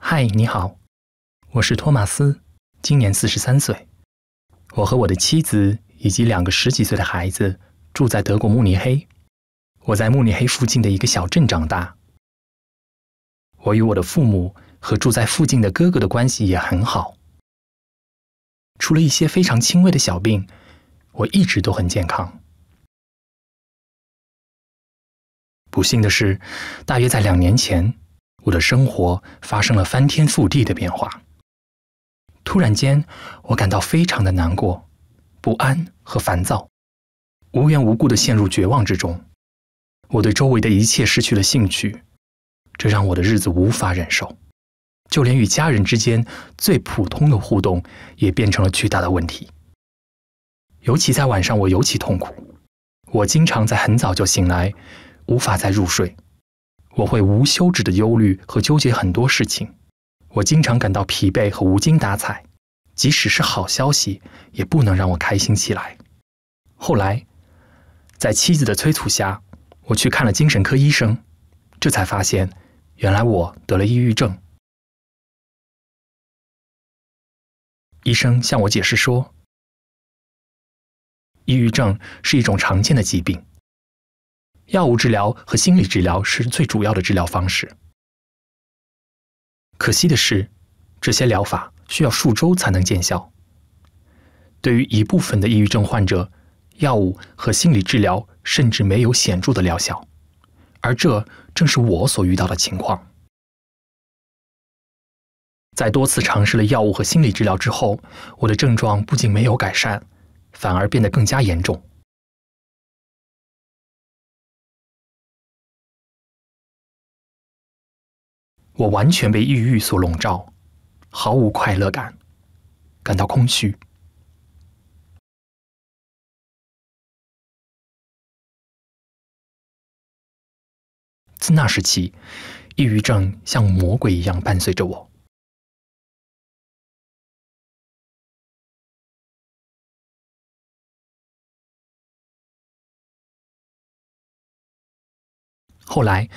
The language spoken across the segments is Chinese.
嗨，你好，我是托马斯，今年四十三岁。我和我的妻子以及两个十几岁的孩子住在德国慕尼黑。我在慕尼黑附近的一个小镇长大。我与我的父母和住在附近的哥哥的关系也很好。除了一些非常轻微的小病，我一直都很健康。不幸的是，大约在两年前。我的生活发生了翻天覆地的变化。突然间，我感到非常的难过、不安和烦躁，无缘无故的陷入绝望之中。我对周围的一切失去了兴趣，这让我的日子无法忍受。就连与家人之间最普通的互动也变成了巨大的问题。尤其在晚上，我尤其痛苦。我经常在很早就醒来，无法再入睡。我会无休止的忧虑和纠结很多事情，我经常感到疲惫和无精打采，即使是好消息也不能让我开心起来。后来，在妻子的催促下，我去看了精神科医生，这才发现，原来我得了抑郁症。医生向我解释说，抑郁症是一种常见的疾病。药物治疗和心理治疗是最主要的治疗方式。可惜的是，这些疗法需要数周才能见效。对于一部分的抑郁症患者，药物和心理治疗甚至没有显著的疗效，而这正是我所遇到的情况。在多次尝试了药物和心理治疗之后，我的症状不仅没有改善，反而变得更加严重。我完全被抑郁所笼罩，毫无快乐感，感到空虚。自那时起，抑郁症像魔鬼一样伴随着我。后来，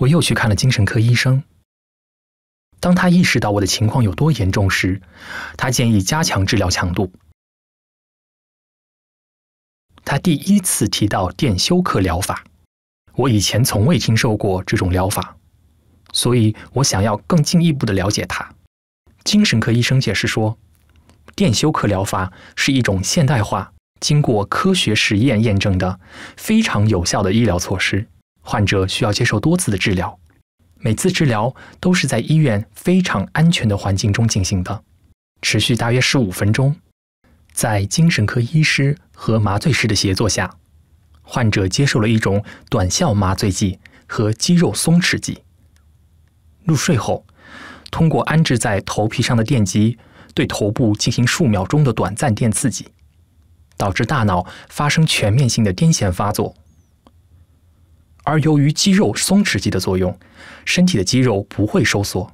我又去看了精神科医生。当他意识到我的情况有多严重时，他建议加强治疗强度。他第一次提到电休克疗法，我以前从未听说过这种疗法，所以我想要更进一步的了解它。精神科医生解释说，电休克疗法是一种现代化、经过科学实验验证的非常有效的医疗措施，患者需要接受多次的治疗。每次治疗都是在医院非常安全的环境中进行的，持续大约十五分钟，在精神科医师和麻醉师的协作下，患者接受了一种短效麻醉剂和肌肉松弛剂。入睡后，通过安置在头皮上的电极对头部进行数秒钟的短暂电刺激，导致大脑发生全面性的癫痫发作。而由于肌肉松弛剂的作用，身体的肌肉不会收缩。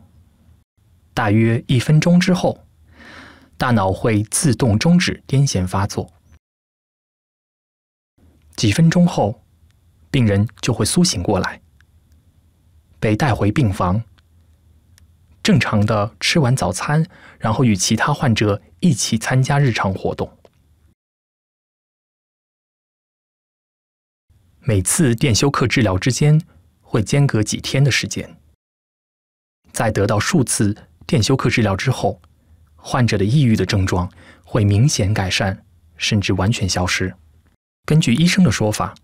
大约一分钟之后，大脑会自动终止癫痫发作。几分钟后，病人就会苏醒过来，被带回病房，正常的吃完早餐，然后与其他患者一起参加日常活动。每次电休克治疗之间会间隔几天的时间，在得到数次电休克治疗之后，患者的抑郁的症状会明显改善，甚至完全消失。根据医生的说法，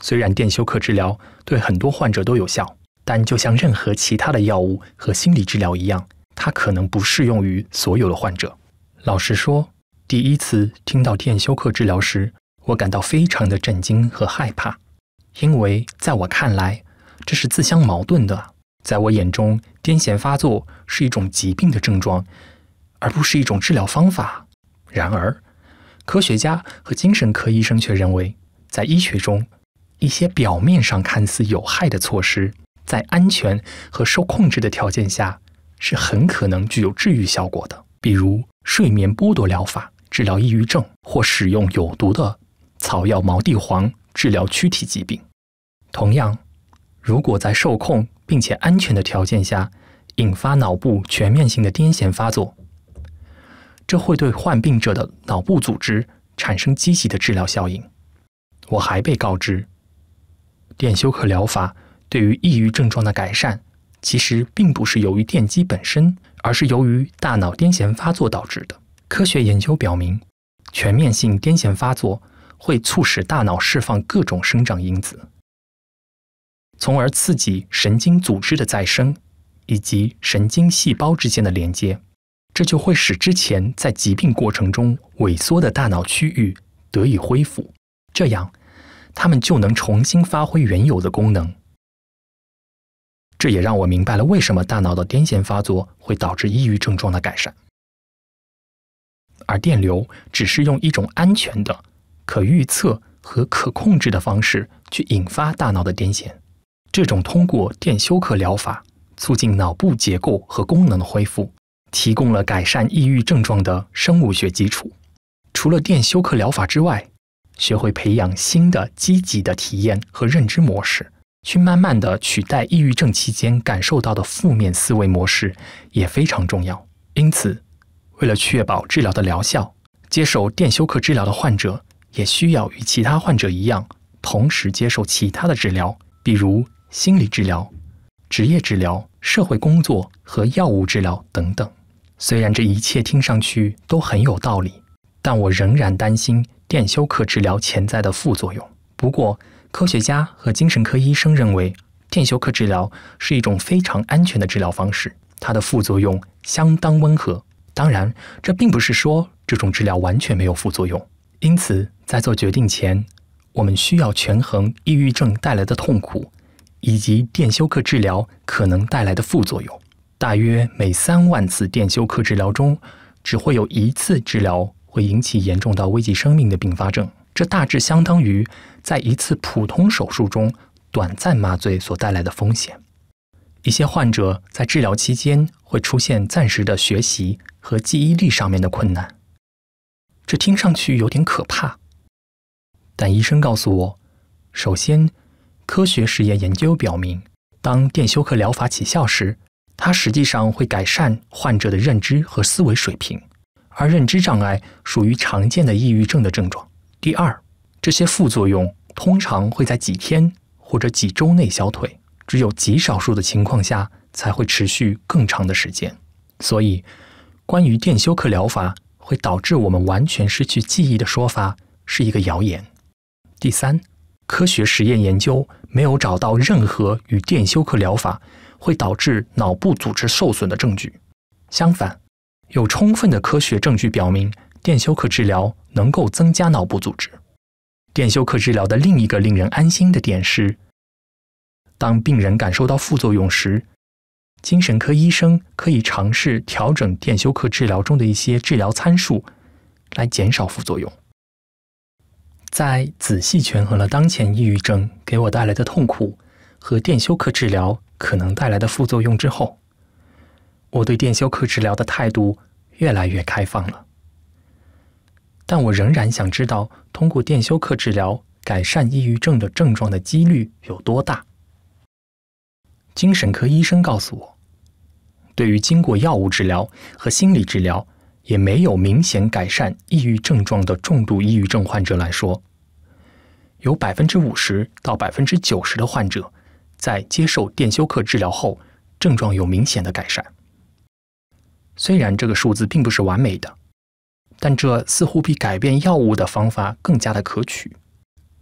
虽然电休克治疗对很多患者都有效，但就像任何其他的药物和心理治疗一样，它可能不适用于所有的患者。老实说，第一次听到电休克治疗时，我感到非常的震惊和害怕。因为在我看来，这是自相矛盾的。在我眼中，癫痫发作是一种疾病的症状，而不是一种治疗方法。然而，科学家和精神科医生却认为，在医学中，一些表面上看似有害的措施，在安全和受控制的条件下，是很可能具有治愈效果的。比如，睡眠剥夺疗法治疗抑郁症，或使用有毒的草药毛地黄治疗躯体疾病。同样，如果在受控并且安全的条件下引发脑部全面性的癫痫发作，这会对患病者的脑部组织产生积极的治疗效应。我还被告知，电休克疗法对于抑郁症状的改善，其实并不是由于电击本身，而是由于大脑癫痫发作导致的。科学研究表明，全面性癫痫发作会促使大脑释放各种生长因子。从而刺激神经组织的再生以及神经细胞之间的连接，这就会使之前在疾病过程中萎缩的大脑区域得以恢复。这样，它们就能重新发挥原有的功能。这也让我明白了为什么大脑的癫痫发作会导致抑郁症状的改善。而电流只是用一种安全的、可预测和可控制的方式去引发大脑的癫痫。这种通过电休克疗法促进脑部结构和功能的恢复，提供了改善抑郁症状的生物学基础。除了电休克疗法之外，学会培养新的积极的体验和认知模式，去慢慢的取代抑郁症期间感受到的负面思维模式，也非常重要。因此，为了确保治疗的疗效，接受电休克治疗的患者也需要与其他患者一样，同时接受其他的治疗，比如。心理治疗、职业治疗、社会工作和药物治疗等等。虽然这一切听上去都很有道理，但我仍然担心电休克治疗潜在的副作用。不过，科学家和精神科医生认为，电休克治疗是一种非常安全的治疗方式，它的副作用相当温和。当然，这并不是说这种治疗完全没有副作用。因此，在做决定前，我们需要权衡抑郁症带来的痛苦。以及电休克治疗可能带来的副作用，大约每三万次电休克治疗中，只会有一次治疗会引起严重到危及生命的并发症。这大致相当于在一次普通手术中短暂麻醉所带来的风险。一些患者在治疗期间会出现暂时的学习和记忆力上面的困难，这听上去有点可怕。但医生告诉我，首先。科学实验研究表明，当电休克疗法起效时，它实际上会改善患者的认知和思维水平，而认知障碍属于常见的抑郁症的症状。第二，这些副作用通常会在几天或者几周内消退，只有极少数的情况下才会持续更长的时间。所以，关于电休克疗法会导致我们完全失去记忆的说法是一个谣言。第三。科学实验研究没有找到任何与电休克疗法会导致脑部组织受损的证据。相反，有充分的科学证据表明，电休克治疗能够增加脑部组织。电休克治疗的另一个令人安心的点是，当病人感受到副作用时，精神科医生可以尝试调整电休克治疗中的一些治疗参数，来减少副作用。在仔细权衡了当前抑郁症给我带来的痛苦和电休克治疗可能带来的副作用之后，我对电休克治疗的态度越来越开放了。但我仍然想知道，通过电休克治疗改善抑郁症的症状的几率有多大？精神科医生告诉我，对于经过药物治疗和心理治疗。也没有明显改善抑郁症状的重度抑郁症患者来说，有百分之五十到百分之九十的患者在接受电休克治疗后症状有明显的改善。虽然这个数字并不是完美的，但这似乎比改变药物的方法更加的可取。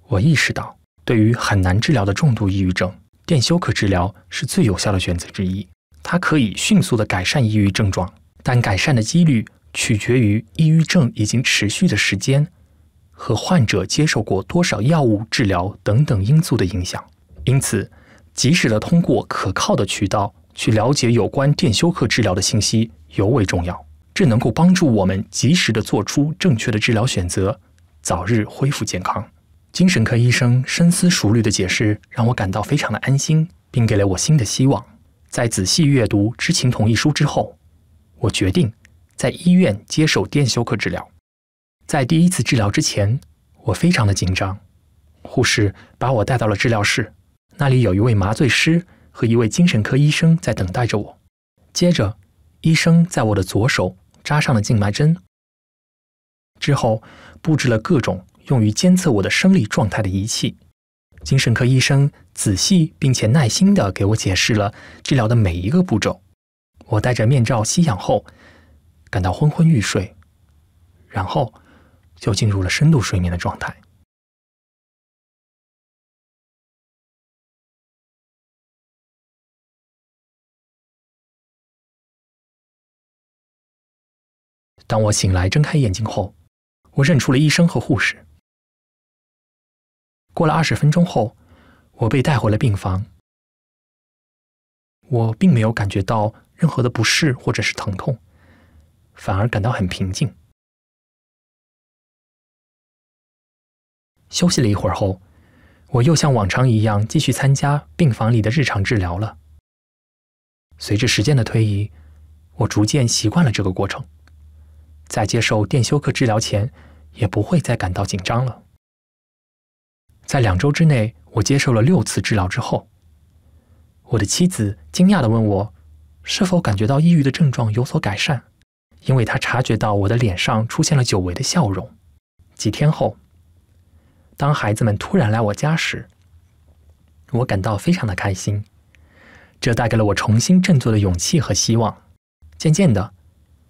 我意识到，对于很难治疗的重度抑郁症，电休克治疗是最有效的选择之一。它可以迅速的改善抑郁症状，但改善的几率。取决于抑郁症已经持续的时间和患者接受过多少药物治疗等等因素的影响，因此及时的通过可靠的渠道去了解有关电休克治疗的信息尤为重要。这能够帮助我们及时的做出正确的治疗选择，早日恢复健康。精神科医生深思熟虑的解释让我感到非常的安心，并给了我新的希望。在仔细阅读知情同意书之后，我决定。在医院接受电休克治疗，在第一次治疗之前，我非常的紧张。护士把我带到了治疗室，那里有一位麻醉师和一位精神科医生在等待着我。接着，医生在我的左手扎上了静脉针，之后布置了各种用于监测我的生理状态的仪器。精神科医生仔细并且耐心地给我解释了治疗的每一个步骤。我戴着面罩吸氧后。感到昏昏欲睡，然后就进入了深度睡眠的状态。当我醒来睁开眼睛后，我认出了医生和护士。过了二十分钟后，我被带回了病房。我并没有感觉到任何的不适或者是疼痛。反而感到很平静。休息了一会儿后，我又像往常一样继续参加病房里的日常治疗了。随着时间的推移，我逐渐习惯了这个过程，在接受电休克治疗前，也不会再感到紧张了。在两周之内，我接受了六次治疗之后，我的妻子惊讶地问我：“是否感觉到抑郁的症状有所改善？”因为他察觉到我的脸上出现了久违的笑容。几天后，当孩子们突然来我家时，我感到非常的开心，这带给了我重新振作的勇气和希望。渐渐的，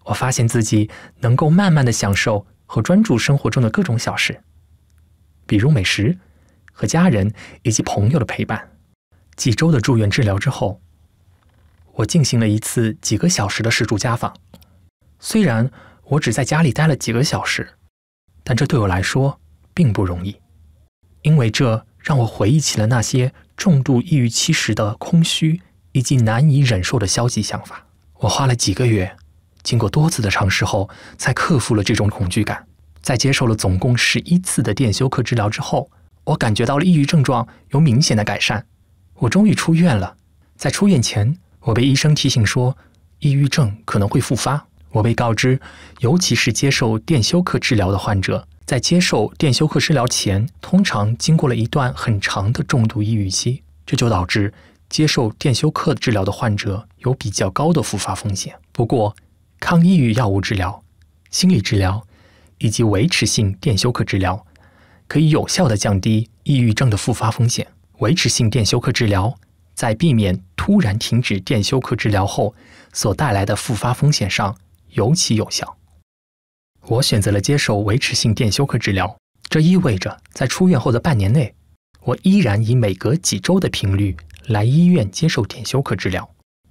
我发现自己能够慢慢的享受和专注生活中的各种小事，比如美食和家人以及朋友的陪伴。几周的住院治疗之后，我进行了一次几个小时的试住家访。虽然我只在家里待了几个小时，但这对我来说并不容易，因为这让我回忆起了那些重度抑郁期时的空虚以及难以忍受的消极想法。我花了几个月，经过多次的尝试后，才克服了这种恐惧感。在接受了总共十一次的电休克治疗之后，我感觉到了抑郁症状有明显的改善。我终于出院了。在出院前，我被医生提醒说，抑郁症可能会复发。我被告知，尤其是接受电休克治疗的患者，在接受电休克治疗前，通常经过了一段很长的重度抑郁期，这就导致接受电休克治疗的患者有比较高的复发风险。不过，抗抑郁药物治疗、心理治疗以及维持性电休克治疗可以有效地降低抑郁症的复发风险。维持性电休克治疗在避免突然停止电休克治疗后所带来的复发风险上。尤其有效。我选择了接受维持性电休克治疗，这意味着在出院后的半年内，我依然以每隔几周的频率来医院接受电休克治疗。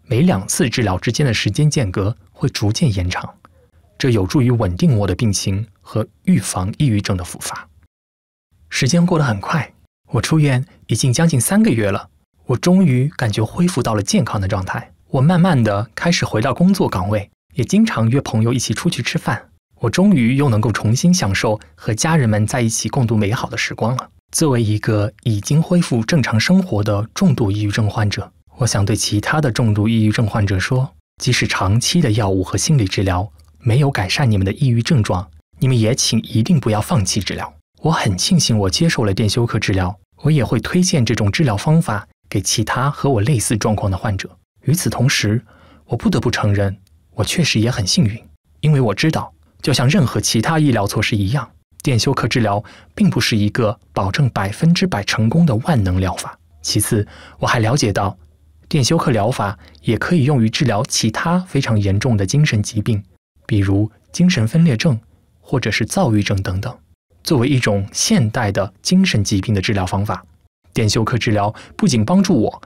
每两次治疗之间的时间间隔会逐渐延长，这有助于稳定我的病情和预防抑郁症的复发。时间过得很快，我出院已经将近三个月了。我终于感觉恢复到了健康的状态。我慢慢的开始回到工作岗位。也经常约朋友一起出去吃饭，我终于又能够重新享受和家人们在一起共度美好的时光了。作为一个已经恢复正常生活的重度抑郁症患者，我想对其他的重度抑郁症患者说：，即使长期的药物和心理治疗没有改善你们的抑郁症状，你们也请一定不要放弃治疗。我很庆幸我接受了电休克治疗，我也会推荐这种治疗方法给其他和我类似状况的患者。与此同时，我不得不承认。我确实也很幸运，因为我知道，就像任何其他医疗措施一样，电休克治疗并不是一个保证百分之百成功的万能疗法。其次，我还了解到，电休克疗法也可以用于治疗其他非常严重的精神疾病，比如精神分裂症或者是躁郁症等等。作为一种现代的精神疾病的治疗方法，电休克治疗不仅帮助我，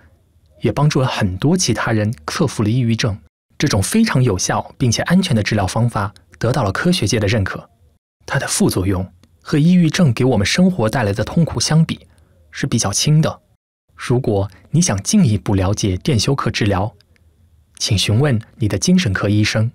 也帮助了很多其他人克服了抑郁症。这种非常有效并且安全的治疗方法得到了科学界的认可，它的副作用和抑郁症给我们生活带来的痛苦相比是比较轻的。如果你想进一步了解电休克治疗，请询问你的精神科医生。